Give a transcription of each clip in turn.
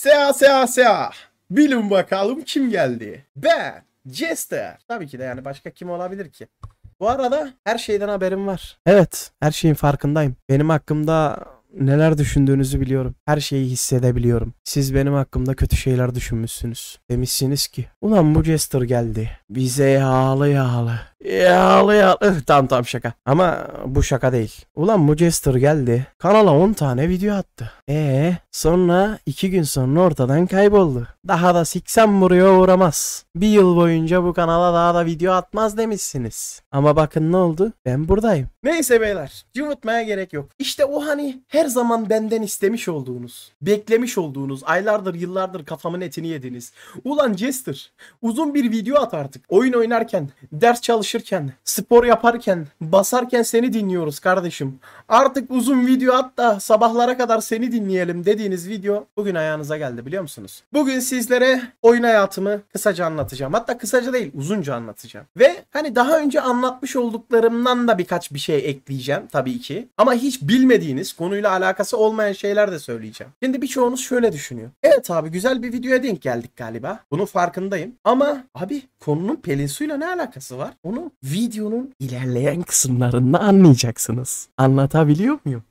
Sea sea sea. Bilin bakalım kim geldi. Ben. Jester. Tabii ki de yani başka kim olabilir ki? Bu arada her şeyden haberim var. Evet her şeyin farkındayım. Benim hakkımda neler düşündüğünüzü biliyorum. Her şeyi hissedebiliyorum. Siz benim hakkımda kötü şeyler düşünmüşsünüz. Demişsiniz ki ulan bu Jester geldi. Bize yağlı yağlı. Yağlı yağlı. Tamam tamam şaka. Ama bu şaka değil. Ulan bu Jester geldi. Kanala 10 tane video attı. Ee, sonra 2 gün sonra ortadan kayboldu. Daha da siksem buraya uğramaz. Bir yıl boyunca bu kanala daha da video atmaz demişsiniz. Ama bakın ne oldu? Ben buradayım. Neyse beyler. Cıvıtmaya gerek yok. İşte o hani her zaman benden istemiş olduğunuz, beklemiş olduğunuz, aylardır yıllardır kafamın etini yediniz. Ulan Jester uzun bir video at artık. Oyun oynarken, ders çalışırken, spor yaparken, basarken seni dinliyoruz kardeşim. Artık uzun video at da sabahlara kadar seni dinleyelim dediğiniz video bugün ayağınıza geldi biliyor musunuz? Bugün sizlere oyun hayatımı kısaca anlatacağım. Hatta kısaca değil uzunca anlatacağım. Ve hani daha önce anlatmış olduklarımdan da birkaç bir şey ekleyeceğim tabii ki. Ama hiç bilmediğiniz konuyla konuyla alakası olmayan şeyler de söyleyeceğim. Şimdi birçoğunuz şöyle düşünüyor. Evet abi güzel bir videoya denk geldik galiba. Bunun farkındayım. Ama abi konunun Pelin suyla ne alakası var? Onu videonun ilerleyen kısımlarında anlayacaksınız. Anlatabiliyor muyum?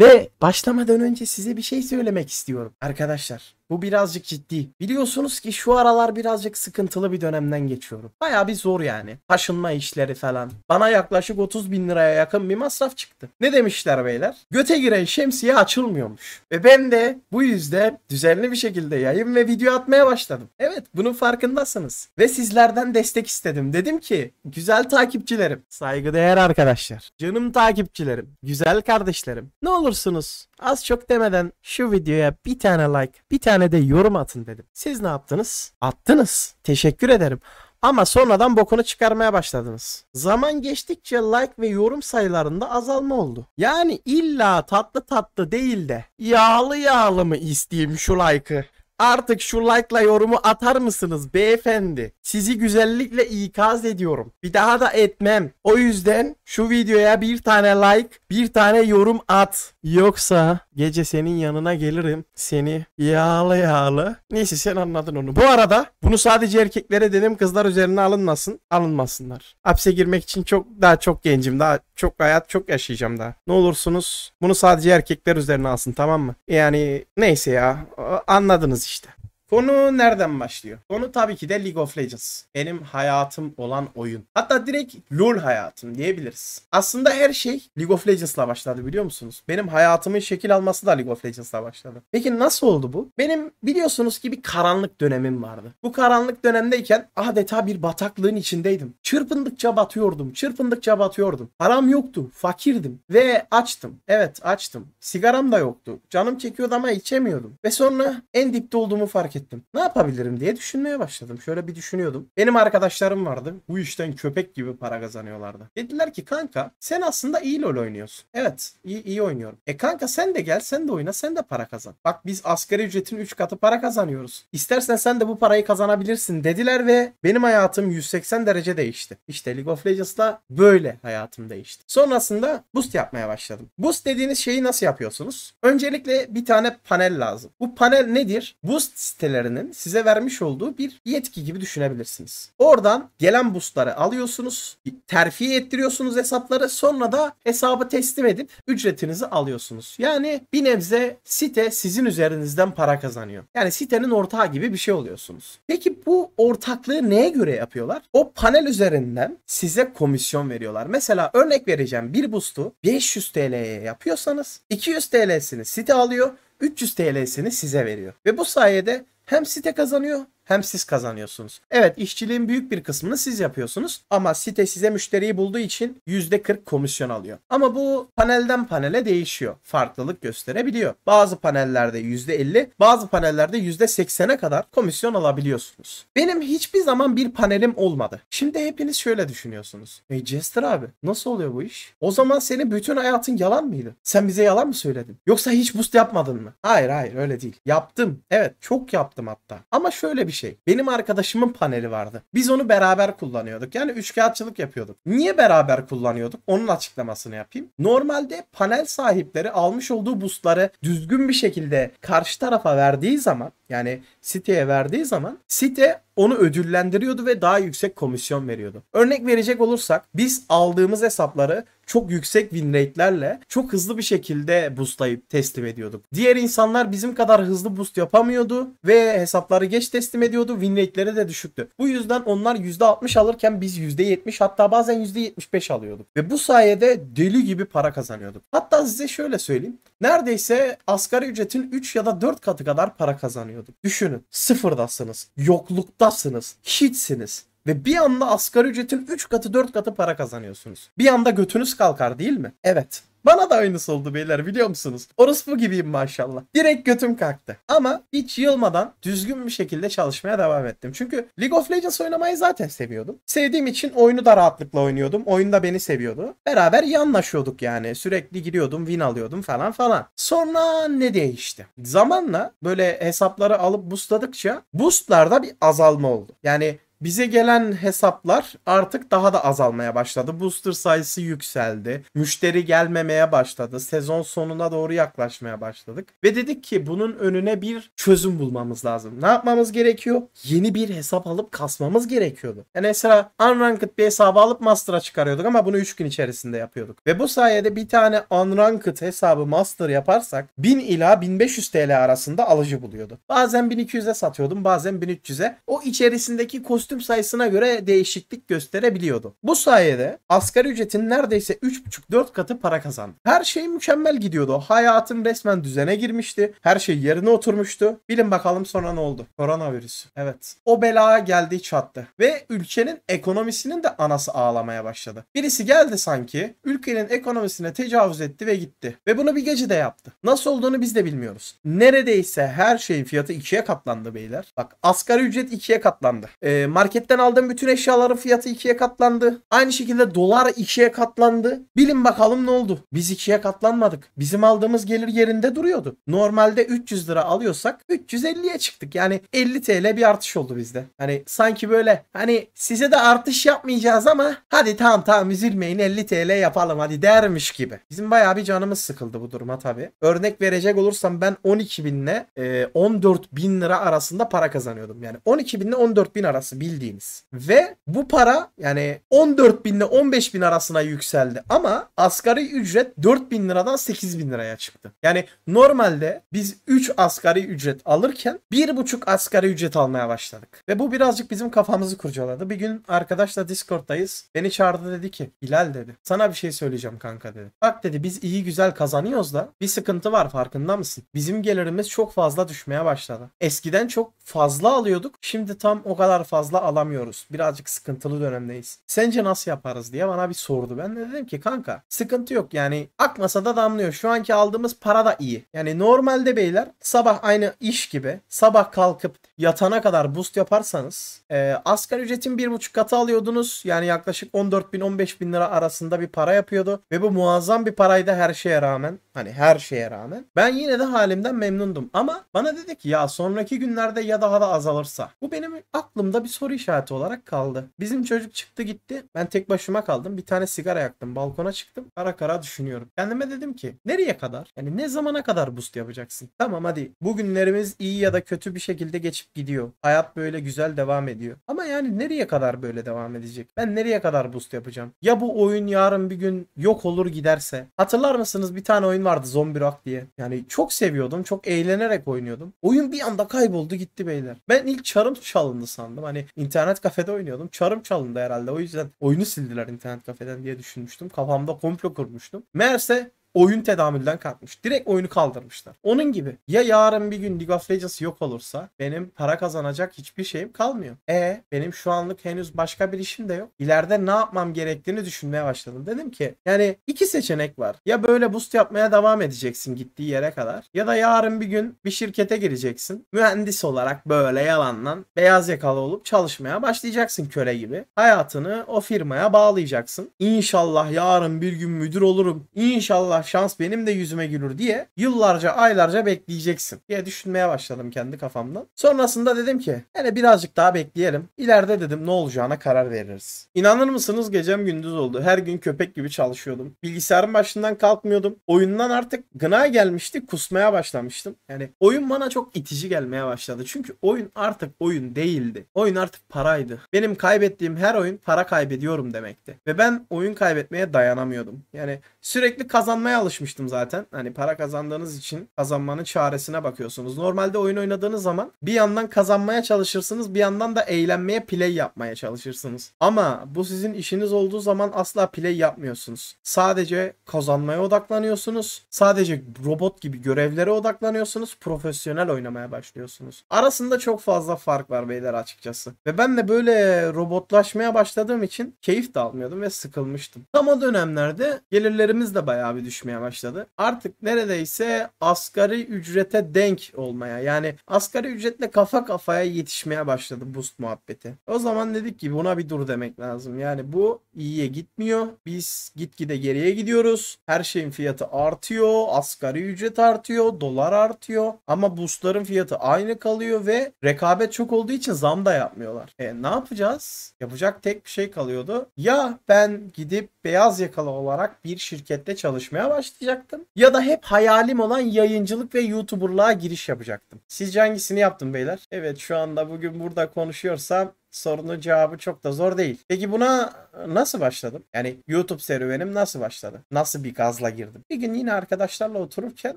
Ve başlamadan önce size bir şey söylemek istiyorum. Arkadaşlar bu birazcık ciddi. Biliyorsunuz ki şu aralar birazcık sıkıntılı bir dönemden geçiyorum. Baya bir zor yani. Taşınma işleri falan. Bana yaklaşık 30 bin liraya yakın bir masraf çıktı. Ne demişler beyler? Göte giren şemsiye açılmıyormuş. Ve ben de bu yüzden düzenli bir şekilde yayın ve video atmaya başladım. Evet bunun farkındasınız. Ve sizlerden destek istedim. Dedim ki güzel takipçilerim, saygıdeğer arkadaşlar, canım takipçilerim, güzel kardeşlerim. Ne olursunuz az çok demeden şu videoya bir tane like, bir tane tane de yorum atın dedim. Siz ne yaptınız? Attınız. Teşekkür ederim. Ama sonradan bokunu çıkarmaya başladınız. Zaman geçtikçe like ve yorum sayılarında azalma oldu. Yani illa tatlı tatlı değil de yağlı yağlı mı isteyeyim şu like'ı Artık şu like'la yorumu atar mısınız beyefendi? Sizi güzellikle ikaz ediyorum. Bir daha da etmem. O yüzden şu videoya bir tane like, bir tane yorum at. Yoksa gece senin yanına gelirim. Seni yağlı yağlı. Neyse sen anladın onu. Bu arada bunu sadece erkeklere dedim kızlar üzerine alınmasın. Alınmasınlar. Hapse girmek için çok daha çok gencim. Daha çok hayat çok yaşayacağım daha. Ne olursunuz bunu sadece erkekler üzerine alsın tamam mı? Yani neyse ya anladınız işte. Konu nereden başlıyor? Konu tabii ki de League of Legends. Benim hayatım olan oyun. Hatta direkt LoL hayatım diyebiliriz. Aslında her şey League of Legends'la başladı biliyor musunuz? Benim hayatımın şekil alması da League of Legends'la başladı. Peki nasıl oldu bu? Benim biliyorsunuz ki bir karanlık dönemim vardı. Bu karanlık dönemdeyken adeta bir bataklığın içindeydim. Çırpındıkça batıyordum, çırpındıkça batıyordum. Param yoktu, fakirdim ve açtım. Evet açtım. Sigaram da yoktu. Canım çekiyordu ama içemiyordum. Ve sonra en dipte olduğumu fark ettim ettim. Ne yapabilirim diye düşünmeye başladım. Şöyle bir düşünüyordum. Benim arkadaşlarım vardı. Bu işten köpek gibi para kazanıyorlardı. Dediler ki kanka sen aslında iyi LoL oynuyorsun. Evet iyi, iyi oynuyorum. E kanka sen de gel sen de oyna sen de para kazan. Bak biz asgari ücretin 3 katı para kazanıyoruz. İstersen sen de bu parayı kazanabilirsin dediler ve benim hayatım 180 derece değişti. İşte League of Legends'da böyle hayatım değişti. Sonrasında boost yapmaya başladım. Boost dediğiniz şeyi nasıl yapıyorsunuz? Öncelikle bir tane panel lazım. Bu panel nedir? Boost sitelerinin size vermiş olduğu bir yetki gibi düşünebilirsiniz. Oradan gelen boostları alıyorsunuz, terfi ettiriyorsunuz hesapları sonra da hesabı teslim edip ücretinizi alıyorsunuz. Yani bir nebze site sizin üzerinizden para kazanıyor. Yani sitenin ortağı gibi bir şey oluyorsunuz. Peki bu ortaklığı neye göre yapıyorlar? O panel üzerinden size komisyon veriyorlar. Mesela örnek vereceğim bir boost'u 500 TL'ye yapıyorsanız 200 TL'sini site alıyor 300 TL'sini size veriyor. Ve bu sayede hem site kazanıyor hem siz kazanıyorsunuz. Evet işçiliğin büyük bir kısmını siz yapıyorsunuz ama site size müşteriyi bulduğu için %40 komisyon alıyor. Ama bu panelden panele değişiyor. Farklılık gösterebiliyor. Bazı panellerde %50 bazı panellerde %80'e kadar komisyon alabiliyorsunuz. Benim hiçbir zaman bir panelim olmadı. Şimdi hepiniz şöyle düşünüyorsunuz. Hey Jester abi nasıl oluyor bu iş? O zaman senin bütün hayatın yalan mıydı? Sen bize yalan mı söyledin? Yoksa hiç boost yapmadın mı? Hayır hayır öyle değil. Yaptım. Evet çok yaptım hatta. Ama şöyle bir şey. Benim arkadaşımın paneli vardı. Biz onu beraber kullanıyorduk. Yani üçkağıtçılık yapıyorduk. Niye beraber kullanıyorduk? Onun açıklamasını yapayım. Normalde panel sahipleri almış olduğu boostları düzgün bir şekilde karşı tarafa verdiği zaman yani siteye verdiği zaman site onu ödüllendiriyordu ve daha yüksek komisyon veriyordu. Örnek verecek olursak biz aldığımız hesapları çok yüksek win rate'lerle çok hızlı bir şekilde boostlayıp teslim ediyorduk. Diğer insanlar bizim kadar hızlı boost yapamıyordu ve hesapları geç teslim ediyordu. Win rate'leri de düşüktü. Bu yüzden onlar %60 alırken biz %70 hatta bazen %75 alıyorduk. Ve bu sayede deli gibi para kazanıyorduk. Hatta size şöyle söyleyeyim. Neredeyse asgari ücretin 3 ya da 4 katı kadar para kazanıyorduk. Düşünün sıfırdasınız. Yoklukta muhtaçsınız. Hiçsiniz. Ve bir anda asgari ücretin 3 katı 4 katı para kazanıyorsunuz. Bir anda götünüz kalkar değil mi? Evet. Bana da aynısı oldu beyler biliyor musunuz? Orospu gibiyim maşallah. Direkt götüm kalktı. Ama hiç yılmadan düzgün bir şekilde çalışmaya devam ettim. Çünkü League of Legends oynamayı zaten seviyordum. Sevdiğim için oyunu da rahatlıkla oynuyordum. Oyun da beni seviyordu. Beraber iyi anlaşıyorduk yani. Sürekli giriyordum, win alıyordum falan falan. Sonra ne değişti? Zamanla böyle hesapları alıp boostladıkça boostlarda bir azalma oldu. Yani bize gelen hesaplar artık daha da azalmaya başladı. Booster sayısı yükseldi. Müşteri gelmemeye başladı. Sezon sonuna doğru yaklaşmaya başladık. Ve dedik ki bunun önüne bir çözüm bulmamız lazım. Ne yapmamız gerekiyor? Yeni bir hesap alıp kasmamız gerekiyordu. Yani e mesela unranked bir hesabı alıp master'a çıkarıyorduk ama bunu 3 gün içerisinde yapıyorduk. Ve bu sayede bir tane unranked hesabı master yaparsak 1000 ila 1500 TL arasında alıcı buluyordu. Bazen 1200'e satıyordum bazen 1300'e. O içerisindeki kostüm kostüm sayısına göre değişiklik gösterebiliyordu. Bu sayede asgari ücretin neredeyse 3,5-4 katı para kazandı. Her şey mükemmel gidiyordu. Hayatım resmen düzene girmişti. Her şey yerine oturmuştu. Bilin bakalım sonra ne oldu? Koronavirüs. Evet. O bela geldi çattı. Ve ülkenin ekonomisinin de anası ağlamaya başladı. Birisi geldi sanki ülkenin ekonomisine tecavüz etti ve gitti. Ve bunu bir gece de yaptı. Nasıl olduğunu biz de bilmiyoruz. Neredeyse her şeyin fiyatı ikiye katlandı beyler. Bak asgari ücret ikiye katlandı. Ee, Marketten aldığım bütün eşyaların fiyatı ikiye katlandı. Aynı şekilde dolar ikiye katlandı. Bilin bakalım ne oldu? Biz ikiye katlanmadık. Bizim aldığımız gelir yerinde duruyordu. Normalde 300 lira alıyorsak 350'ye çıktık. Yani 50 TL bir artış oldu bizde. Hani sanki böyle hani size de artış yapmayacağız ama hadi tamam tamam üzülmeyin 50 TL yapalım hadi dermiş gibi. Bizim bayağı bir canımız sıkıldı bu duruma tabii. Örnek verecek olursam ben 12 binle e, 14 bin lira arasında para kazanıyordum. Yani 12 binle 14 bin arası bildiğiniz. Ve bu para yani 14 bin ile 15 bin arasına yükseldi. Ama asgari ücret 4 bin liradan 8 bin liraya çıktı. Yani normalde biz 3 asgari ücret alırken 1,5 asgari ücret almaya başladık. Ve bu birazcık bizim kafamızı kurcaladı. Bir gün arkadaşla Discord'dayız. Beni çağırdı dedi ki Hilal dedi. Sana bir şey söyleyeceğim kanka dedi. Bak dedi biz iyi güzel kazanıyoruz da bir sıkıntı var farkında mısın? Bizim gelirimiz çok fazla düşmeye başladı. Eskiden çok fazla alıyorduk. Şimdi tam o kadar fazla fazla alamıyoruz. Birazcık sıkıntılı dönemdeyiz. Sence nasıl yaparız diye bana bir sordu. Ben de dedim ki kanka sıkıntı yok yani akmasa da damlıyor. Şu anki aldığımız para da iyi. Yani normalde beyler sabah aynı iş gibi sabah kalkıp yatana kadar boost yaparsanız e, asgari ücretin buçuk katı alıyordunuz. Yani yaklaşık 14 bin 15 bin lira arasında bir para yapıyordu. Ve bu muazzam bir paraydı her şeye rağmen. Hani her şeye rağmen. Ben yine de halimden memnundum. Ama bana dedi ki ya sonraki günlerde ya daha da azalırsa. Bu benim aklımda bir soru soru işareti olarak kaldı. Bizim çocuk çıktı gitti. Ben tek başıma kaldım. Bir tane sigara yaktım. Balkona çıktım. Kara kara düşünüyorum. Kendime dedim ki nereye kadar? Yani ne zamana kadar boost yapacaksın? Tamam hadi. Bugünlerimiz iyi ya da kötü bir şekilde geçip gidiyor. Hayat böyle güzel devam ediyor. Ama yani nereye kadar böyle devam edecek? Ben nereye kadar boost yapacağım? Ya bu oyun yarın bir gün yok olur giderse. Hatırlar mısınız bir tane oyun vardı Zombie Rock diye. Yani çok seviyordum. Çok eğlenerek oynuyordum. Oyun bir anda kayboldu gitti beyler. Ben ilk çarım çalındı sandım. Hani İnternet kafede oynuyordum. Çarım çalındı herhalde. O yüzden oyunu sildiler internet kafeden diye düşünmüştüm. Kafamda komplo kurmuştum. Meğerse oyun tedamülden kalkmış. Direkt oyunu kaldırmışlar. Onun gibi ya yarın bir gün League of Legends yok olursa benim para kazanacak hiçbir şeyim kalmıyor. E benim şu anlık henüz başka bir işim de yok. İleride ne yapmam gerektiğini düşünmeye başladım. Dedim ki yani iki seçenek var. Ya böyle boost yapmaya devam edeceksin gittiği yere kadar ya da yarın bir gün bir şirkete gireceksin. Mühendis olarak böyle yalandan beyaz yakalı olup çalışmaya başlayacaksın köle gibi. Hayatını o firmaya bağlayacaksın. İnşallah yarın bir gün müdür olurum. İnşallah şans benim de yüzüme gülür diye yıllarca aylarca bekleyeceksin diye düşünmeye başladım kendi kafamdan. Sonrasında dedim ki hele birazcık daha bekleyelim. İleride dedim ne olacağına karar veririz. İnanır mısınız gecem gündüz oldu. Her gün köpek gibi çalışıyordum. Bilgisayarın başından kalkmıyordum. Oyundan artık gına gelmişti kusmaya başlamıştım. Yani oyun bana çok itici gelmeye başladı. Çünkü oyun artık oyun değildi. Oyun artık paraydı. Benim kaybettiğim her oyun para kaybediyorum demekti. Ve ben oyun kaybetmeye dayanamıyordum. Yani sürekli kazanmaya kazanmaya alışmıştım zaten. Hani para kazandığınız için kazanmanın çaresine bakıyorsunuz. Normalde oyun oynadığınız zaman bir yandan kazanmaya çalışırsınız bir yandan da eğlenmeye play yapmaya çalışırsınız. Ama bu sizin işiniz olduğu zaman asla play yapmıyorsunuz. Sadece kazanmaya odaklanıyorsunuz. Sadece robot gibi görevlere odaklanıyorsunuz. Profesyonel oynamaya başlıyorsunuz. Arasında çok fazla fark var beyler açıkçası. Ve ben de böyle robotlaşmaya başladığım için keyif de almıyordum ve sıkılmıştım. Tam o dönemlerde gelirlerimiz de bayağı bir düşmüştü düşmeye başladı. Artık neredeyse asgari ücrete denk olmaya yani asgari ücretle kafa kafaya yetişmeye başladı boost muhabbeti. O zaman dedik ki buna bir dur demek lazım. Yani bu iyiye gitmiyor. Biz gitgide geriye gidiyoruz. Her şeyin fiyatı artıyor. Asgari ücret artıyor. Dolar artıyor. Ama boostların fiyatı aynı kalıyor ve rekabet çok olduğu için zam da yapmıyorlar. E ne yapacağız? Yapacak tek bir şey kalıyordu. Ya ben gidip beyaz yakalı olarak bir şirkette çalışmaya başlayacaktım. Ya da hep hayalim olan yayıncılık ve YouTuber'lığa giriş yapacaktım. Sizce hangisini yaptım beyler? Evet şu anda bugün burada konuşuyorsam sorunun cevabı çok da zor değil. Peki buna nasıl başladım? Yani YouTube serüvenim nasıl başladı? Nasıl bir gazla girdim? Bir gün yine arkadaşlarla otururken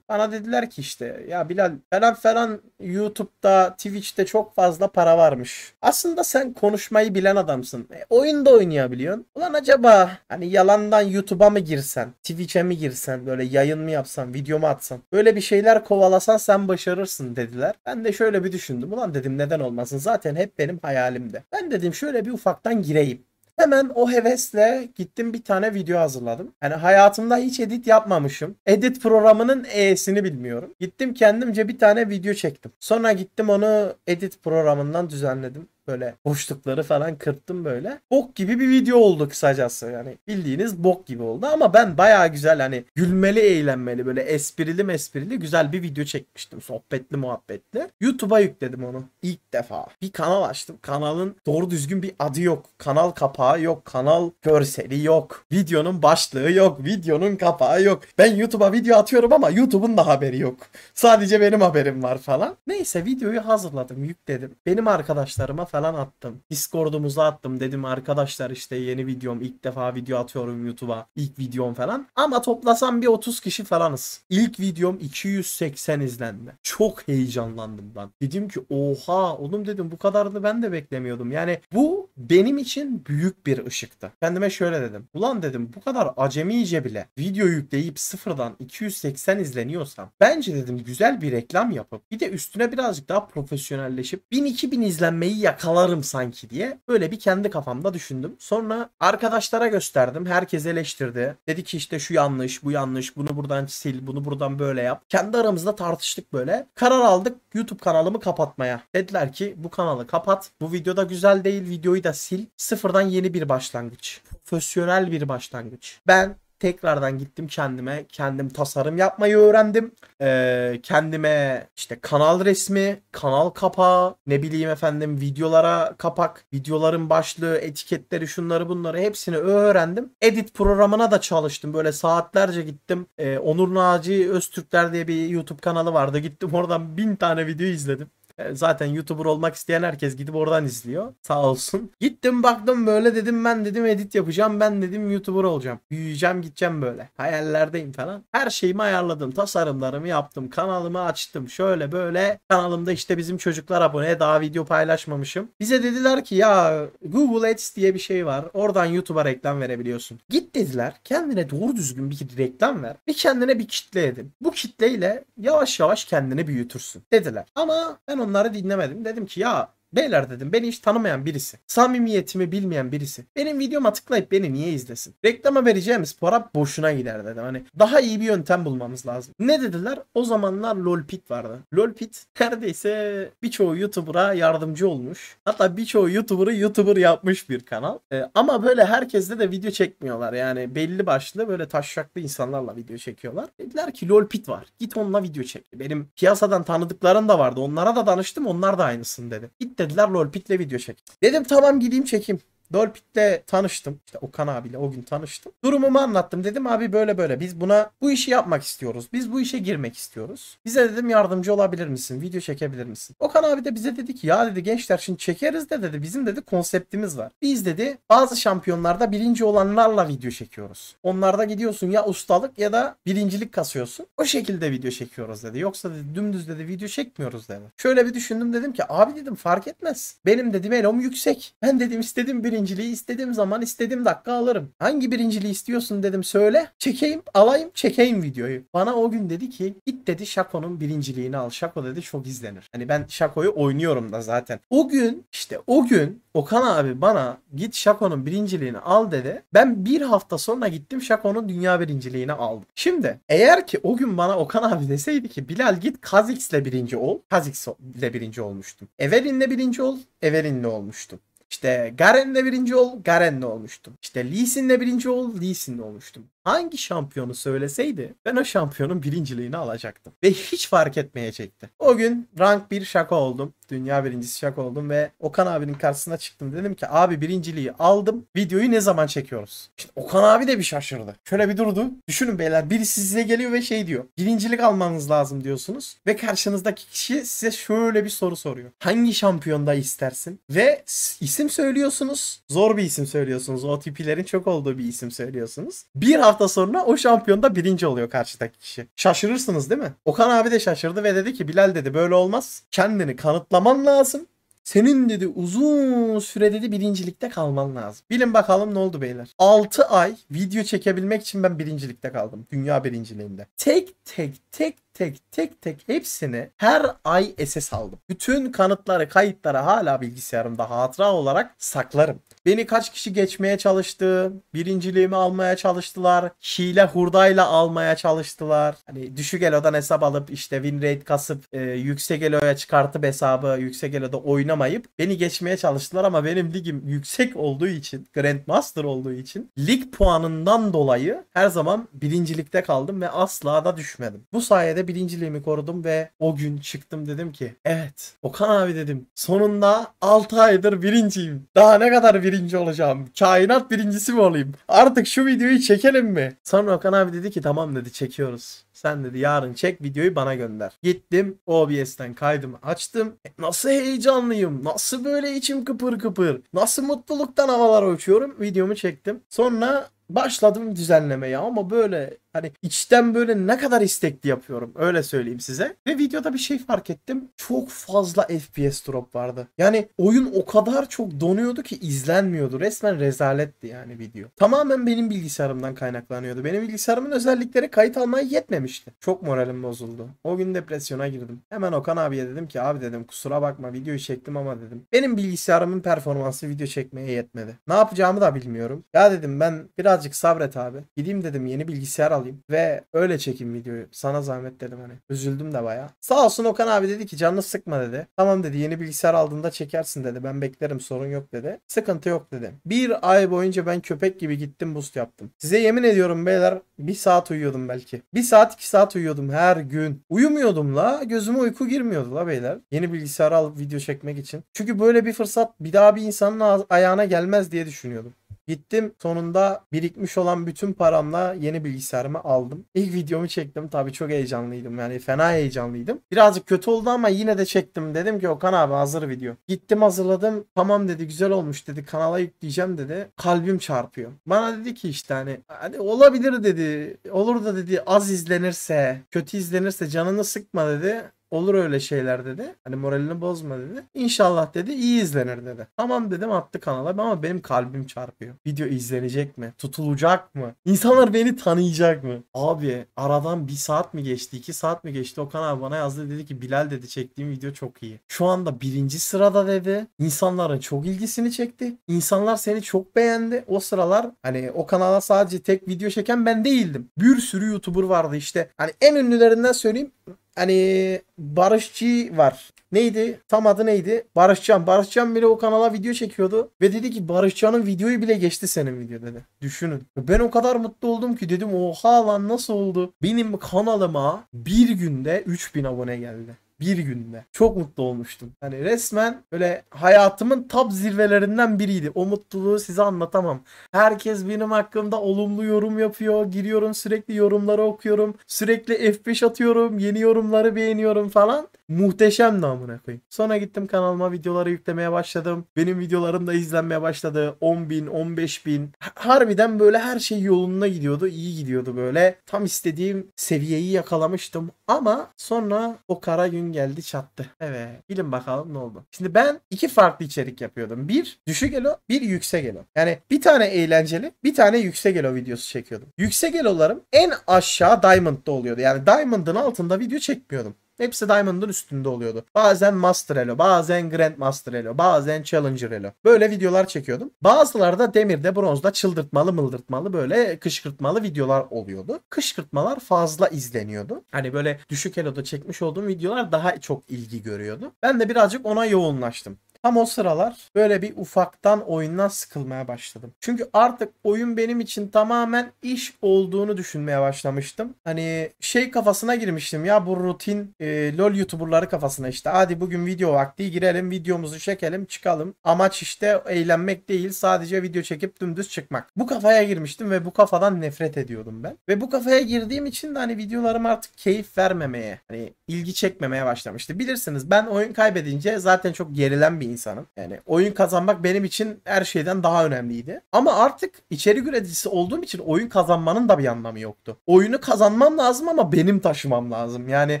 bana dediler ki işte ya Bilal falan falan YouTube'da Twitch'te çok fazla para varmış. Aslında sen konuşmayı bilen adamsın. E, oyunda oynayabiliyorsun. Ulan acaba hani yalandan YouTube'a mı girsen? Twitch'e mi girsen? Böyle yayın mı yapsan? Video mu atsan? Böyle bir şeyler kovalasan sen başarırsın dediler. Ben de şöyle bir düşündüm. Ulan dedim neden olmasın? Zaten hep benim hayalimde. Ben dedim şöyle bir ufaktan gireyim. Hemen o hevesle gittim bir tane video hazırladım. Yani hayatımda hiç edit yapmamışım. Edit programının E'sini bilmiyorum. Gittim kendimce bir tane video çektim. Sonra gittim onu edit programından düzenledim. Böyle boşlukları falan kırptım böyle. Bok gibi bir video oldu kısacası. Yani bildiğiniz bok gibi oldu ama ben baya güzel hani gülmeli eğlenmeli böyle esprili mesprili güzel bir video çekmiştim. Sohbetli muhabbetli. YouTube'a yükledim onu ilk defa. Bir kanal açtım. Kanalın doğru düzgün bir adı yok. Kanal kapağı yok. Kanal görseli yok. Videonun başlığı yok. Videonun kapağı yok. Ben YouTube'a video atıyorum ama YouTube'un da haberi yok. Sadece benim haberim var falan. Neyse videoyu hazırladım yükledim. Benim arkadaşlarıma falan attım. Discord'umuza attım. Dedim arkadaşlar işte yeni videom ilk defa video atıyorum YouTube'a. İlk videom falan. Ama toplasam bir 30 kişi falanız. İlk videom 280 izlendi. Çok heyecanlandım ben. Dedim ki oha oğlum dedim bu kadarını ben de beklemiyordum. Yani bu benim için büyük bir ışıktı. Kendime şöyle dedim. Ulan dedim bu kadar acemice bile video yükleyip sıfırdan 280 izleniyorsam bence dedim güzel bir reklam yapıp bir de üstüne birazcık daha profesyonelleşip 1000-2000 izlenmeyi yakaladım Kalarım sanki diye böyle bir kendi kafamda düşündüm. Sonra arkadaşlara gösterdim. Herkes eleştirdi. Dedi ki işte şu yanlış, bu yanlış, bunu buradan sil, bunu buradan böyle yap. Kendi aramızda tartıştık böyle. Karar aldık YouTube kanalımı kapatmaya. Dediler ki bu kanalı kapat. Bu videoda güzel değil. Videoyu da sil. Sıfırdan yeni bir başlangıç. Profesyonel bir başlangıç. Ben tekrardan gittim kendime. Kendim tasarım yapmayı öğrendim. Ee, kendime işte kanal resmi, kanal kapağı, ne bileyim efendim videolara kapak, videoların başlığı, etiketleri şunları bunları hepsini öğrendim. Edit programına da çalıştım. Böyle saatlerce gittim. Ee, Onur Naci Öztürkler diye bir YouTube kanalı vardı. Gittim oradan bin tane video izledim. E, zaten YouTuber olmak isteyen herkes gidip oradan izliyor. Sağ olsun. Gittim baktım böyle dedim ben dedim edit yapacağım. Ben dedim YouTuber olacağım. Büyüyeceğim gideceğim böyle. Hayallerdeyim falan. Her şeyimi ayarladım. Tasarımlarımı yaptım. Kanalımı açtım. Şöyle böyle kanalımda işte bizim çocuklar abone. Daha video paylaşmamışım. Bize dediler ki ya Google Ads diye bir şey var. Oradan YouTube'a reklam verebiliyorsun. Git dediler. Kendine doğru düzgün bir reklam ver. Bir kendine bir kitle edin. Bu kitleyle yavaş yavaş kendini büyütürsün dediler. Ama ben onları dinlemedim. Dedim ki ya Beyler dedim beni hiç tanımayan birisi, samimiyetimi bilmeyen birisi benim videoma tıklayıp beni niye izlesin? Reklama vereceğimiz para boşuna gider dedim. Hani daha iyi bir yöntem bulmamız lazım. Ne dediler? O zamanlar LolPit vardı. LolPit neredeyse birçoğu YouTuber'a yardımcı olmuş. Hatta birçoğu YouTuber'ı YouTuber yapmış bir kanal. Ee, ama böyle herkeste de video çekmiyorlar. Yani belli başlı böyle taşşaklı insanlarla video çekiyorlar. Dediler ki LolPit var. Git onunla video çek. Benim piyasadan tanıdıklarım da vardı. Onlara da danıştım. Onlar da aynısın dedi. Git de dediler lol pitle video çek. Dedim tamam gideyim çekeyim. Dolpit'le tanıştım. İşte Okan abiyle o gün tanıştım. Durumumu anlattım. Dedim abi böyle böyle biz buna bu işi yapmak istiyoruz. Biz bu işe girmek istiyoruz. Bize dedim yardımcı olabilir misin? Video çekebilir misin? Okan abi de bize dedi ki ya dedi gençler şimdi çekeriz de dedi bizim dedi konseptimiz var. Biz dedi bazı şampiyonlarda birinci olanlarla video çekiyoruz. Onlarda gidiyorsun ya ustalık ya da birincilik kasıyorsun. O şekilde video çekiyoruz dedi. Yoksa dedi dümdüz dedi video çekmiyoruz dedi. Şöyle bir düşündüm dedim ki abi dedim fark etmez. Benim dedim elom yüksek. Ben dedim istedim birinci birinciliği istediğim zaman istediğim dakika alırım. Hangi birinciliği istiyorsun dedim söyle. Çekeyim alayım çekeyim videoyu. Bana o gün dedi ki git dedi Şako'nun birinciliğini al. Şako dedi çok izlenir. Hani ben Şako'yu oynuyorum da zaten. O gün işte o gün Okan abi bana git Şako'nun birinciliğini al dedi. Ben bir hafta sonra gittim Şako'nun dünya birinciliğini aldım. Şimdi eğer ki o gün bana Okan abi deseydi ki Bilal git Kazix'le birinci ol. Kazix'le birinci olmuştum. Everin'le birinci ol. Everin'le olmuştum. İşte Garen'le birinci ol, Garen'le olmuştum. İşte Lee Sin'le birinci ol, Lee Sin'le olmuştum hangi şampiyonu söyleseydi ben o şampiyonun birinciliğini alacaktım. Ve hiç fark etmeyecekti. O gün rank bir şaka oldum. Dünya birincisi şaka oldum ve Okan abinin karşısına çıktım. Dedim ki abi birinciliği aldım. Videoyu ne zaman çekiyoruz? Şimdi Okan abi de bir şaşırdı. Şöyle bir durdu. Düşünün beyler birisi size geliyor ve şey diyor. Birincilik almanız lazım diyorsunuz. Ve karşınızdaki kişi size şöyle bir soru soruyor. Hangi şampiyonda istersin? Ve isim söylüyorsunuz. Zor bir isim söylüyorsunuz. O tipilerin çok olduğu bir isim söylüyorsunuz. Bir hafta hafta sonra o şampiyonda birinci oluyor karşıdaki kişi. Şaşırırsınız değil mi? Okan abi de şaşırdı ve dedi ki Bilal dedi böyle olmaz. Kendini kanıtlaman lazım. Senin dedi uzun süre dedi birincilikte kalman lazım. Bilin bakalım ne oldu beyler. 6 ay video çekebilmek için ben birincilikte kaldım. Dünya birinciliğinde. Tek tek tek tek tek tek hepsini her ay SS aldım. Bütün kanıtları, kayıtları hala bilgisayarımda hatıra olarak saklarım. Beni kaç kişi geçmeye çalıştı, birinciliğimi almaya çalıştılar, hile hurdayla almaya çalıştılar. Hani düşük elodan hesap alıp işte win rate kasıp e, yüksek eloya çıkartıp hesabı yüksek eloda oynamayıp beni geçmeye çalıştılar ama benim ligim yüksek olduğu için, Grandmaster olduğu için lig puanından dolayı her zaman birincilikte kaldım ve asla da düşmedim. Bu sayede şekilde birinciliğimi korudum ve o gün çıktım dedim ki evet Okan abi dedim sonunda 6 aydır birinciyim. Daha ne kadar birinci olacağım? Kainat birincisi mi olayım? Artık şu videoyu çekelim mi? Sonra Okan abi dedi ki tamam dedi çekiyoruz. Sen dedi yarın çek videoyu bana gönder. Gittim OBS'ten kaydımı açtım. E, nasıl heyecanlıyım? Nasıl böyle içim kıpır kıpır? Nasıl mutluluktan havalara uçuyorum? Videomu çektim. Sonra başladım düzenlemeye ama böyle hani içten böyle ne kadar istekli yapıyorum öyle söyleyeyim size. Ve videoda bir şey fark ettim. Çok fazla FPS drop vardı. Yani oyun o kadar çok donuyordu ki izlenmiyordu. Resmen rezaletti yani video. Tamamen benim bilgisayarımdan kaynaklanıyordu. Benim bilgisayarımın özellikleri kayıt almaya yetmemiş demişti. Çok moralim bozuldu. O gün depresyona girdim. Hemen Okan abiye dedim ki abi dedim kusura bakma videoyu çektim ama dedim. Benim bilgisayarımın performansı video çekmeye yetmedi. Ne yapacağımı da bilmiyorum. Ya dedim ben birazcık sabret abi. Gideyim dedim yeni bilgisayar alayım ve öyle çekin videoyu. Sana zahmet dedim hani. Üzüldüm de baya. Sağ olsun Okan abi dedi ki canını sıkma dedi. Tamam dedi yeni bilgisayar aldığında çekersin dedi. Ben beklerim sorun yok dedi. Sıkıntı yok dedi. Bir ay boyunca ben köpek gibi gittim boost yaptım. Size yemin ediyorum beyler bir saat uyuyordum belki. Bir saat 2 saat uyuyordum her gün. Uyumuyordum la. Gözüme uyku girmiyordu la beyler. Yeni bilgisayar alıp video çekmek için. Çünkü böyle bir fırsat bir daha bir insanın ayağına gelmez diye düşünüyordum. Gittim sonunda birikmiş olan bütün paramla yeni bilgisayarımı aldım. İlk videomu çektim. Tabii çok heyecanlıydım. Yani fena heyecanlıydım. Birazcık kötü oldu ama yine de çektim. Dedim ki Okan abi hazır video. Gittim hazırladım. Tamam dedi güzel olmuş dedi. Kanala yükleyeceğim dedi. Kalbim çarpıyor. Bana dedi ki işte hani, hani olabilir dedi. Olur da dedi az izlenirse, kötü izlenirse canını sıkma dedi. Olur öyle şeyler dedi. Hani moralini bozma dedi. İnşallah dedi iyi izlenir dedi. Tamam dedim attı kanala ama benim kalbim çarpıyor. Video izlenecek mi? Tutulacak mı? İnsanlar beni tanıyacak mı? Abi aradan bir saat mi geçti? iki saat mi geçti? Okan abi bana yazdı dedi ki Bilal dedi çektiğim video çok iyi. Şu anda birinci sırada dedi. İnsanların çok ilgisini çekti. İnsanlar seni çok beğendi. O sıralar hani o kanala sadece tek video çeken ben değildim. Bir sürü YouTuber vardı işte. Hani en ünlülerinden söyleyeyim hani Barışçı var. Neydi? Tam adı neydi? Barışcan. Barışcan bile o kanala video çekiyordu. Ve dedi ki Barışcan'ın videoyu bile geçti senin video dedi. Düşünün. Ben o kadar mutlu oldum ki dedim oha lan nasıl oldu? Benim kanalıma bir günde 3000 abone geldi. Bir günde. Çok mutlu olmuştum. Hani resmen böyle hayatımın tab zirvelerinden biriydi. O mutluluğu size anlatamam. Herkes benim hakkımda olumlu yorum yapıyor. Giriyorum sürekli yorumları okuyorum. Sürekli F5 atıyorum. Yeni yorumları beğeniyorum falan. Muhteşem namına koyayım. Sonra gittim kanalıma videoları yüklemeye başladım. Benim videolarım da izlenmeye başladı. 10 bin, 15 bin. Harbiden böyle her şey yolunda gidiyordu. iyi gidiyordu böyle. Tam istediğim seviyeyi yakalamıştım. Ama sonra o kara gün geldi çattı. Evet. Bilin bakalım ne oldu. Şimdi ben iki farklı içerik yapıyordum. Bir düşük elo, bir yüksek elo. Yani bir tane eğlenceli, bir tane yüksek elo videosu çekiyordum. Yüksek elolarım en aşağı Diamond'da oluyordu. Yani Diamond'ın altında video çekmiyordum. Hepsi Diamond'ın üstünde oluyordu. Bazen Master Elo, bazen Grand Master Elo, bazen Challenger Elo. Böyle videolar çekiyordum. Bazıları da demirde, bronzda çıldırtmalı, mıldırtmalı böyle kışkırtmalı videolar oluyordu. Kışkırtmalar fazla izleniyordu. Hani böyle düşük Elo'da çekmiş olduğum videolar daha çok ilgi görüyordu. Ben de birazcık ona yoğunlaştım. Tam o sıralar böyle bir ufaktan oyundan sıkılmaya başladım. Çünkü artık oyun benim için tamamen iş olduğunu düşünmeye başlamıştım. Hani şey kafasına girmiştim ya bu rutin e, LoL YouTuber'ları kafasına işte. Hadi bugün video vakti girelim videomuzu çekelim çıkalım. Amaç işte eğlenmek değil sadece video çekip dümdüz çıkmak. Bu kafaya girmiştim ve bu kafadan nefret ediyordum ben. Ve bu kafaya girdiğim için de hani videolarım artık keyif vermemeye hani ilgi çekmemeye başlamıştı. Bilirsiniz ben oyun kaybedince zaten çok gerilen bir insanım. Yani oyun kazanmak benim için her şeyden daha önemliydi. Ama artık içerik üreticisi olduğum için oyun kazanmanın da bir anlamı yoktu. Oyunu kazanmam lazım ama benim taşımam lazım. Yani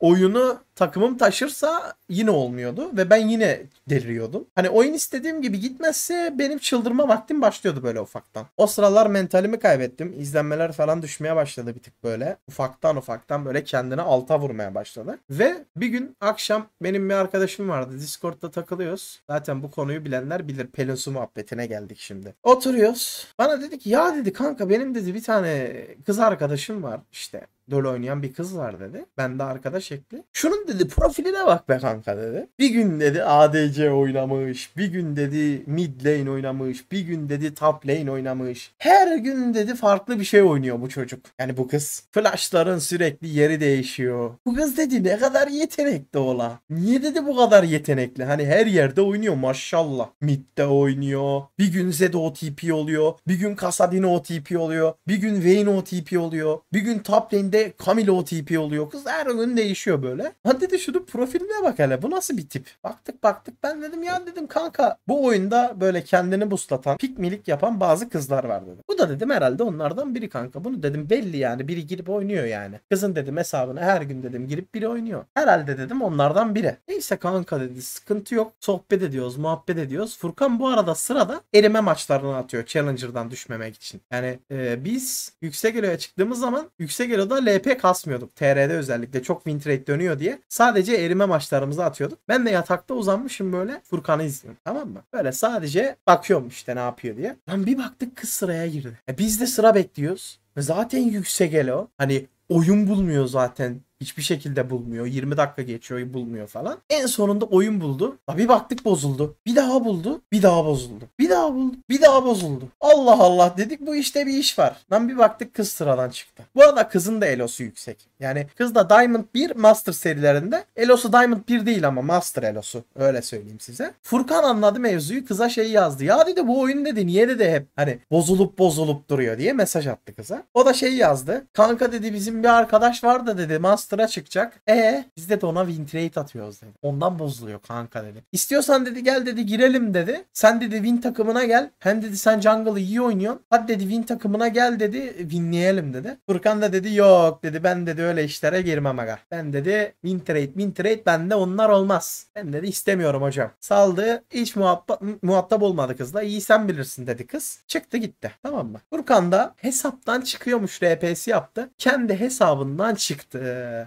oyunu takımım taşırsa yine olmuyordu ve ben yine deliriyordum. Hani oyun istediğim gibi gitmezse benim çıldırma vaktim başlıyordu böyle ufaktan. O sıralar mentalimi kaybettim. İzlenmeler falan düşmeye başladı bir tık böyle. Ufaktan ufaktan böyle kendine alta vurmaya başladı. Ve bir gün akşam benim bir arkadaşım vardı. Discord'da takılıyoruz. Zaten bu konuyu bilenler bilir. Pelin Su muhabbetine geldik şimdi. Oturuyoruz. Bana dedi ki ya dedi kanka benim dedi bir tane kız arkadaşım var işte LoL oynayan bir kız var dedi. Ben de arkada şekli. Şunun dedi profiline bak be kanka dedi. Bir gün dedi ADC oynamış. Bir gün dedi mid lane oynamış. Bir gün dedi top lane oynamış. Her gün dedi farklı bir şey oynuyor bu çocuk. Yani bu kız. Flashların sürekli yeri değişiyor. Bu kız dedi ne kadar yetenekli ola. Niye dedi bu kadar yetenekli? Hani her yerde oynuyor maşallah. Mid'de oynuyor. Bir gün Zed OTP oluyor. Bir gün Kasadin OTP oluyor. Bir gün Vayne OTP oluyor. Bir gün top lane'de işte Camilo TP oluyor kız. Her gün değişiyor böyle. Ha dedi şunu, profiline bak hele. Bu nasıl bir tip? Baktık baktık. Ben dedim ya dedim kanka bu oyunda böyle kendini buslatan, pikmilik yapan bazı kızlar var dedim. Bu da dedim herhalde onlardan biri kanka. Bunu dedim belli yani. Biri girip oynuyor yani. Kızın dedim hesabına her gün dedim girip biri oynuyor. Herhalde dedim onlardan biri. Neyse kanka dedi sıkıntı yok. Sohbet ediyoruz, muhabbet ediyoruz. Furkan bu arada sırada erime maçlarını atıyor Challenger'dan düşmemek için. Yani e, biz yüksek eloya çıktığımız zaman yüksek eloda LP kasmıyorduk. TR'de özellikle çok win rate dönüyor diye. Sadece erime maçlarımızı atıyorduk. Ben de yatakta uzanmışım böyle Furkan'ı izliyorum tamam mı? Böyle sadece bakıyorum işte ne yapıyor diye. Lan bir baktık kız sıraya girdi. E biz de sıra bekliyoruz. Zaten yüksek elo. Hani oyun bulmuyor zaten Hiçbir şekilde bulmuyor. 20 dakika geçiyor bulmuyor falan. En sonunda oyun buldu. La bir baktık bozuldu. Bir daha buldu. Bir daha bozuldu. Bir daha buldu. Bir daha bozuldu. Allah Allah dedik bu işte bir iş var. Lan bir baktık kız sıradan çıktı. Bu arada kızın da elosu yüksek. Yani kız da Diamond 1 Master serilerinde. Elosu Diamond 1 değil ama Master elosu. Öyle söyleyeyim size. Furkan anladı mevzuyu. Kıza şey yazdı. Ya dedi bu oyun dedi niye dedi hep hani bozulup bozulup duruyor diye mesaj attı kıza. O da şey yazdı. Kanka dedi bizim bir arkadaş vardı dedi Master Master'a çıkacak. E biz de ona win trade atıyoruz dedi. Ondan bozuluyor kanka dedi. İstiyorsan dedi gel dedi girelim dedi. Sen dedi win takımına gel. Hem dedi sen jungle'ı iyi oynuyorsun. Hadi dedi win takımına gel dedi. Winleyelim dedi. Furkan da dedi yok dedi ben dedi öyle işlere girmem aga. Ben dedi win trade win trade bende onlar olmaz. Ben dedi istemiyorum hocam. Saldı hiç muhatap olmadı kızla. İyi sen bilirsin dedi kız. Çıktı gitti. Tamam mı? Furkan da hesaptan çıkıyormuş RPS yaptı. Kendi hesabından çıktı.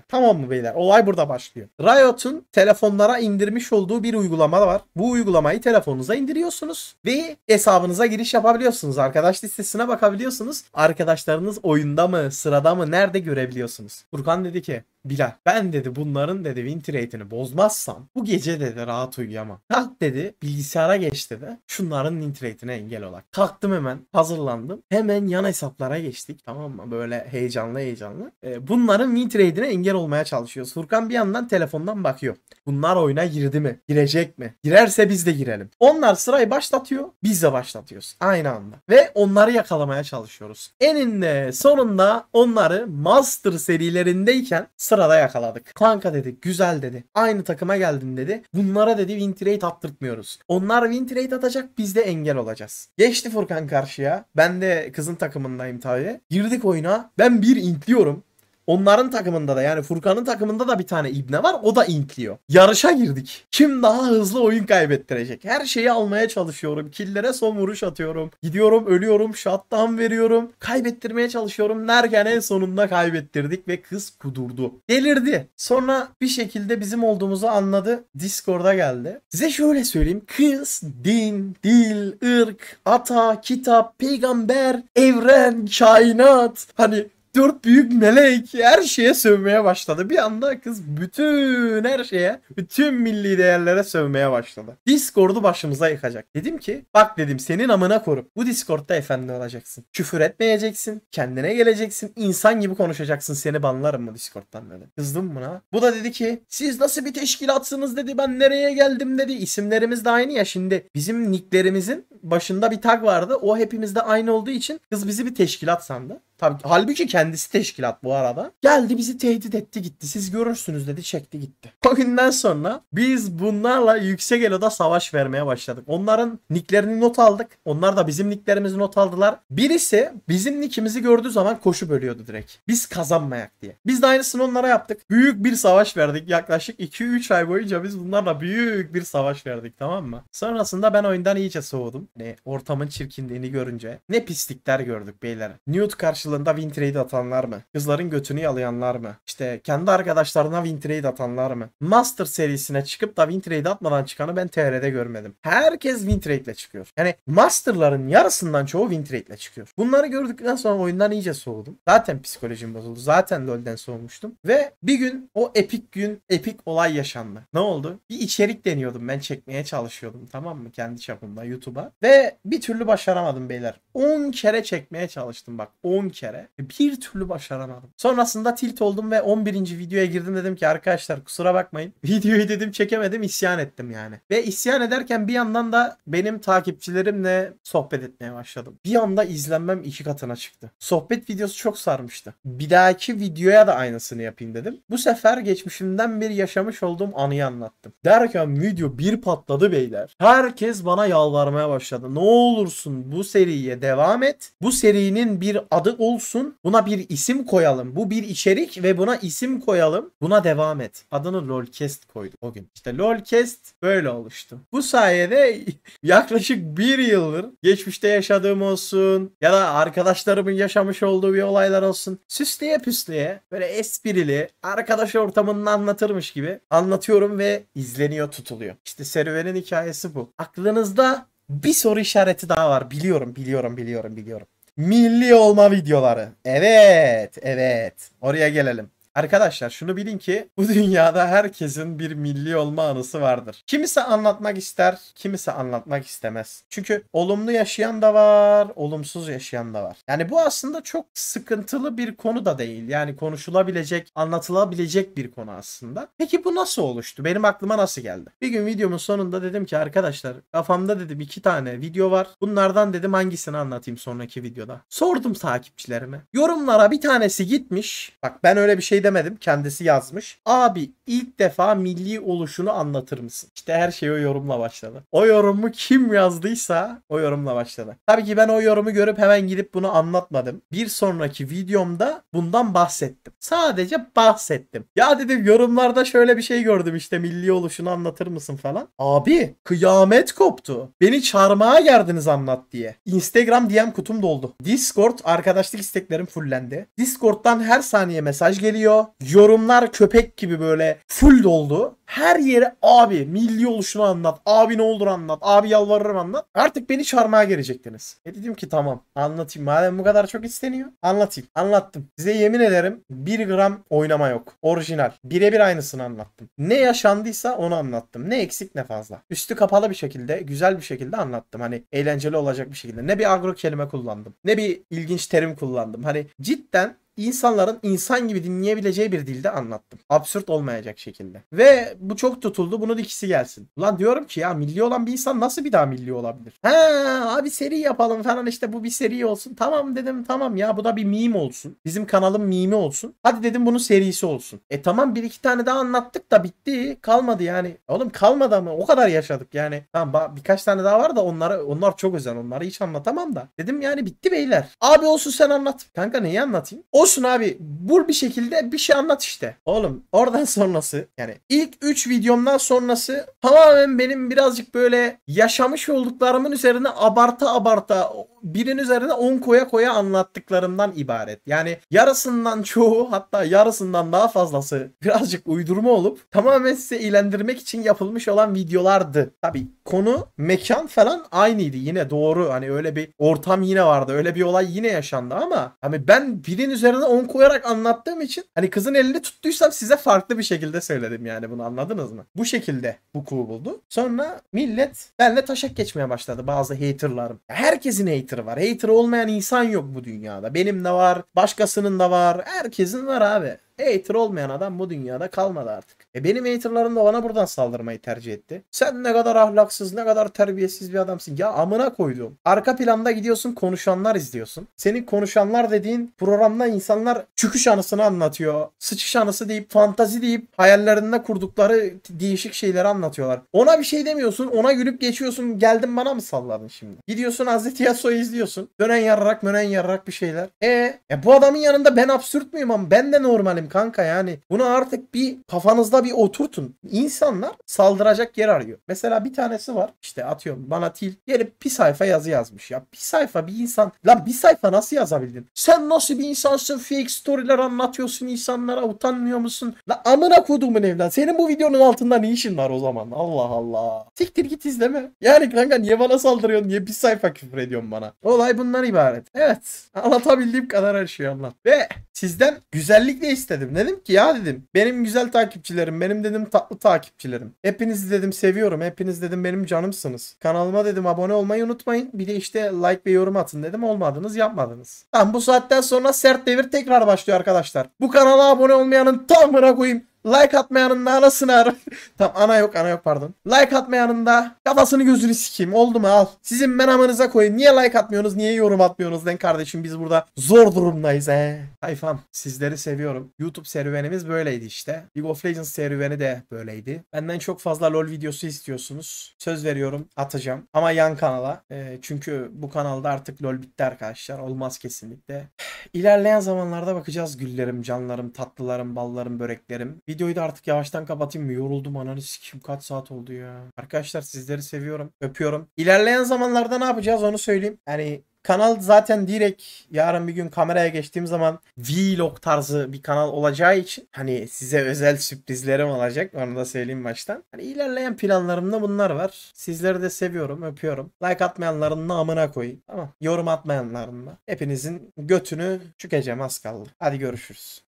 Tamam mı beyler? Olay burada başlıyor. Riot'un telefonlara indirmiş olduğu bir uygulama var. Bu uygulamayı telefonunuza indiriyorsunuz ve hesabınıza giriş yapabiliyorsunuz. Arkadaş listesine bakabiliyorsunuz. Arkadaşlarınız oyunda mı, sırada mı, nerede görebiliyorsunuz. Furkan dedi ki Bilal ben dedi bunların dedi winter rate'ini bozmazsam bu gece dedi rahat uyuyamam. Kalk dedi bilgisayara geçti de, Şunların winter rate'ine engel olarak Kalktım hemen hazırlandım. Hemen yan hesaplara geçtik tamam mı? Böyle heyecanlı heyecanlı. Ee, bunların winter rate'ine engel engel olmaya çalışıyoruz. Furkan bir yandan telefondan bakıyor. Bunlar oyuna girdi mi? Girecek mi? Girerse biz de girelim. Onlar sırayı başlatıyor. Biz de başlatıyoruz. Aynı anda. Ve onları yakalamaya çalışıyoruz. Eninde sonunda onları Master serilerindeyken sırada yakaladık. Kanka dedi. Güzel dedi. Aynı takıma geldin dedi. Bunlara dedi Wintrate attırtmıyoruz. Onlar Wintrate atacak. Biz de engel olacağız. Geçti Furkan karşıya. Ben de kızın takımındayım tabii. Girdik oyuna. Ben bir intliyorum. Onların takımında da yani Furkan'ın takımında da bir tane ibne var. O da inkliyor. Yarışa girdik. Kim daha hızlı oyun kaybettirecek? Her şeyi almaya çalışıyorum. Killere son vuruş atıyorum. Gidiyorum ölüyorum. Shutdown veriyorum. Kaybettirmeye çalışıyorum. Derken en sonunda kaybettirdik ve kız kudurdu. Delirdi. Sonra bir şekilde bizim olduğumuzu anladı. Discord'a geldi. Size şöyle söyleyeyim. Kız din, dil, ırk, ata, kitap, peygamber, evren, kainat. Hani dört büyük melek her şeye sövmeye başladı. Bir anda kız bütün her şeye, bütün milli değerlere sövmeye başladı. Discord'u başımıza yıkacak. Dedim ki bak dedim senin amına korup bu Discord'da efendi olacaksın. Küfür etmeyeceksin, kendine geleceksin, insan gibi konuşacaksın. Seni banlarım mı Discord'dan dedim. Kızdım buna. Bu da dedi ki siz nasıl bir teşkilatsınız dedi ben nereye geldim dedi. İsimlerimiz de aynı ya şimdi bizim nicklerimizin başında bir tag vardı. O hepimizde aynı olduğu için kız bizi bir teşkilat sandı. Tabii halbuki kendisi teşkilat bu arada. Geldi bizi tehdit etti gitti. Siz görürsünüz dedi çekti gitti. O günden sonra biz bunlarla yüksek eloda savaş vermeye başladık. Onların nicklerini not aldık. Onlar da bizim nicklerimizi not aldılar. Birisi bizim nickimizi gördüğü zaman koşu bölüyordu direkt. Biz kazanmayak diye. Biz de aynısını onlara yaptık. Büyük bir savaş verdik. Yaklaşık 2-3 ay boyunca biz bunlarla büyük bir savaş verdik tamam mı? Sonrasında ben oyundan iyice soğudum. Ne hani ortamın çirkinliğini görünce. Ne pislikler gördük beyler. Newt karşılığı karşılığında win trade atanlar mı? Kızların götünü yalayanlar mı? İşte kendi arkadaşlarına win trade atanlar mı? Master serisine çıkıp da win trade atmadan çıkanı ben TR'de görmedim. Herkes win trade ile çıkıyor. Yani Master'ların yarısından çoğu win trade ile çıkıyor. Bunları gördükten sonra oyundan iyice soğudum. Zaten psikolojim bozuldu. Zaten LoL'den soğumuştum. Ve bir gün o epik gün epik olay yaşandı. Ne oldu? Bir içerik deniyordum ben çekmeye çalışıyordum tamam mı kendi çapımda YouTube'a. Ve bir türlü başaramadım beyler. 10 kere çekmeye çalıştım bak 10 kere bir türlü başaramadım. Sonrasında tilt oldum ve 11. videoya girdim dedim ki arkadaşlar kusura bakmayın. Videoyu dedim çekemedim isyan ettim yani. Ve isyan ederken bir yandan da benim takipçilerimle sohbet etmeye başladım. Bir anda izlenmem iki katına çıktı. Sohbet videosu çok sarmıştı. Bir dahaki videoya da aynısını yapayım dedim. Bu sefer geçmişimden bir yaşamış olduğum anıyı anlattım. Derken video bir patladı beyler. Herkes bana yalvarmaya başladı. Ne olursun bu seriye devam et. Bu serinin bir adı olsun. Buna bir isim koyalım. Bu bir içerik ve buna isim koyalım. Buna devam et. Adını LOLcast koyduk o gün. İşte LOLcast böyle oluştu. Bu sayede yaklaşık bir yıldır geçmişte yaşadığım olsun ya da arkadaşlarımın yaşamış olduğu bir olaylar olsun. Süsleye püsleye böyle esprili arkadaş ortamında anlatırmış gibi anlatıyorum ve izleniyor tutuluyor. İşte serüvenin hikayesi bu. Aklınızda bir soru işareti daha var. Biliyorum, biliyorum, biliyorum, biliyorum. Milli olma videoları. Evet, evet. Oraya gelelim. Arkadaşlar şunu bilin ki bu dünyada herkesin bir milli olma anısı vardır. Kimisi anlatmak ister, kimisi anlatmak istemez. Çünkü olumlu yaşayan da var, olumsuz yaşayan da var. Yani bu aslında çok sıkıntılı bir konu da değil. Yani konuşulabilecek, anlatılabilecek bir konu aslında. Peki bu nasıl oluştu? Benim aklıma nasıl geldi? Bir gün videomun sonunda dedim ki arkadaşlar kafamda dedim iki tane video var. Bunlardan dedim hangisini anlatayım sonraki videoda. Sordum takipçilerime. Yorumlara bir tanesi gitmiş. Bak ben öyle bir şey demedim. Kendisi yazmış. Abi ilk defa milli oluşunu anlatır mısın? İşte her şey o yorumla başladı. O yorumu kim yazdıysa o yorumla başladı. Tabii ki ben o yorumu görüp hemen gidip bunu anlatmadım. Bir sonraki videomda bundan bahsettim. Sadece bahsettim. Ya dedim yorumlarda şöyle bir şey gördüm işte milli oluşunu anlatır mısın falan. Abi kıyamet koptu. Beni çarmıha geldiniz anlat diye. Instagram DM kutum doldu. Discord arkadaşlık isteklerim fullendi. Discord'dan her saniye mesaj geliyor Yorumlar köpek gibi böyle full doldu. Her yere abi milli oluşunu anlat. Abi ne olur anlat. Abi yalvarırım anlat. Artık beni çarmıha gelecektiniz. E dedim ki tamam anlatayım. Madem bu kadar çok isteniyor anlatayım. Anlattım. Size yemin ederim bir gram oynama yok. Orijinal. Birebir aynısını anlattım. Ne yaşandıysa onu anlattım. Ne eksik ne fazla. Üstü kapalı bir şekilde güzel bir şekilde anlattım. Hani eğlenceli olacak bir şekilde. Ne bir agro kelime kullandım. Ne bir ilginç terim kullandım. Hani cidden insanların insan gibi dinleyebileceği bir dilde anlattım. Absürt olmayacak şekilde. Ve bu çok tutuldu. Bunun ikisi gelsin. Ulan diyorum ki ya milli olan bir insan nasıl bir daha milli olabilir? He abi seri yapalım falan işte bu bir seri olsun. Tamam dedim tamam ya bu da bir meme olsun. Bizim kanalın mimi olsun. Hadi dedim bunun serisi olsun. E tamam bir iki tane daha anlattık da bitti. Kalmadı yani. Oğlum kalmadı ama o kadar yaşadık yani. Tamam birkaç tane daha var da onlara onlar çok özel. Onları hiç anlatamam da. Dedim yani bitti beyler. Abi olsun sen anlat. Kanka neyi anlatayım? Olsun abi. Bur bir şekilde bir şey anlat işte. Oğlum oradan sonrası yani ilk 3 videomdan sonrası tamamen benim birazcık böyle yaşamış olduklarımın üzerine abarta abarta birin üzerine 10 koya koya anlattıklarından ibaret. Yani yarısından çoğu hatta yarısından daha fazlası birazcık uydurma olup tamamen size eğlendirmek için yapılmış olan videolardı. Tabi konu mekan falan aynıydı yine doğru hani öyle bir ortam yine vardı öyle bir olay yine yaşandı ama hani ben birin üzerine 10 koyarak anlattığım için hani kızın elini tuttuysam size farklı bir şekilde söyledim yani bunu anladınız mı? Bu şekilde bu kuğu buldu. Sonra millet benle taşak geçmeye başladı bazı haterlarım. Herkesin hater hater var. Hater olmayan insan yok bu dünyada. Benim de var, başkasının da var, herkesin var abi. Hater olmayan adam bu dünyada kalmadı artık. E benim haterlarım da bana buradan saldırmayı tercih etti. Sen ne kadar ahlaksız, ne kadar terbiyesiz bir adamsın. Ya amına koydum. Arka planda gidiyorsun konuşanlar izliyorsun. Senin konuşanlar dediğin programda insanlar çüküş anısını anlatıyor. Sıçış anısı deyip, fantazi deyip hayallerinde kurdukları değişik şeyleri anlatıyorlar. Ona bir şey demiyorsun, ona gülüp geçiyorsun. Geldin bana mı salladın şimdi? Gidiyorsun Hazreti Yasuo'yu izliyorsun. Dönen yararak, mönen yararak bir şeyler. E, e bu adamın yanında ben absürt müyüm ama ben de normalim kanka yani. Bunu artık bir kafanızda bir oturtun. İnsanlar saldıracak yer arıyor. Mesela bir tanesi var. işte atıyorum bana til gelip bir sayfa yazı yazmış ya. Bir sayfa bir insan. Lan bir sayfa nasıl yazabildin? Sen nasıl bir insansın? Fake storyler anlatıyorsun insanlara. Utanmıyor musun? La amına kodumun evlat. Senin bu videonun altında ne işin var o zaman? Allah Allah. Siktir git izleme. Yani kanka niye bana saldırıyorsun? Niye bir sayfa küfür ediyorsun bana? Olay bundan ibaret. Evet. Anlatabildiğim kadar her şeyi anlat. Ve sizden güzellik güzellikle istedim istedim. Dedim ki ya dedim benim güzel takipçilerim, benim dedim tatlı takipçilerim. Hepinizi dedim seviyorum. Hepiniz dedim benim canımsınız. Kanalıma dedim abone olmayı unutmayın. Bir de işte like ve yorum atın dedim. Olmadınız yapmadınız. tam bu saatten sonra sert devir tekrar başlıyor arkadaşlar. Bu kanala abone olmayanın tamına koyayım. Like atmayanın da anasını arım. tam ana yok ana yok pardon. Like atmayanın da kafasını gözünü sikeyim. Oldu mu al. Sizin menamınıza koyayım Niye like atmıyorsunuz? Niye yorum atmıyorsunuz? Lan kardeşim biz burada zor durumdayız he. Tayfam sizleri seviyorum. YouTube serüvenimiz böyleydi işte. League of Legends serüveni de böyleydi. Benden çok fazla LoL videosu istiyorsunuz. Söz veriyorum atacağım. Ama yan kanala. E, çünkü bu kanalda artık LoL bitti arkadaşlar. Olmaz kesinlikle. İlerleyen zamanlarda bakacağız güllerim, canlarım, tatlılarım, ballarım, böreklerim. Videoyu da artık yavaştan kapatayım mı? Yoruldum analiz kim kaç saat oldu ya. Arkadaşlar sizleri seviyorum. Öpüyorum. İlerleyen zamanlarda ne yapacağız onu söyleyeyim. Yani kanal zaten direkt yarın bir gün kameraya geçtiğim zaman vlog tarzı bir kanal olacağı için hani size özel sürprizlerim olacak onu da söyleyeyim baştan. Hani ilerleyen planlarımda bunlar var. Sizleri de seviyorum öpüyorum. Like atmayanların namına koyun tamam. Yorum atmayanların da. Hepinizin götünü çükeceğim az kaldı. Hadi görüşürüz.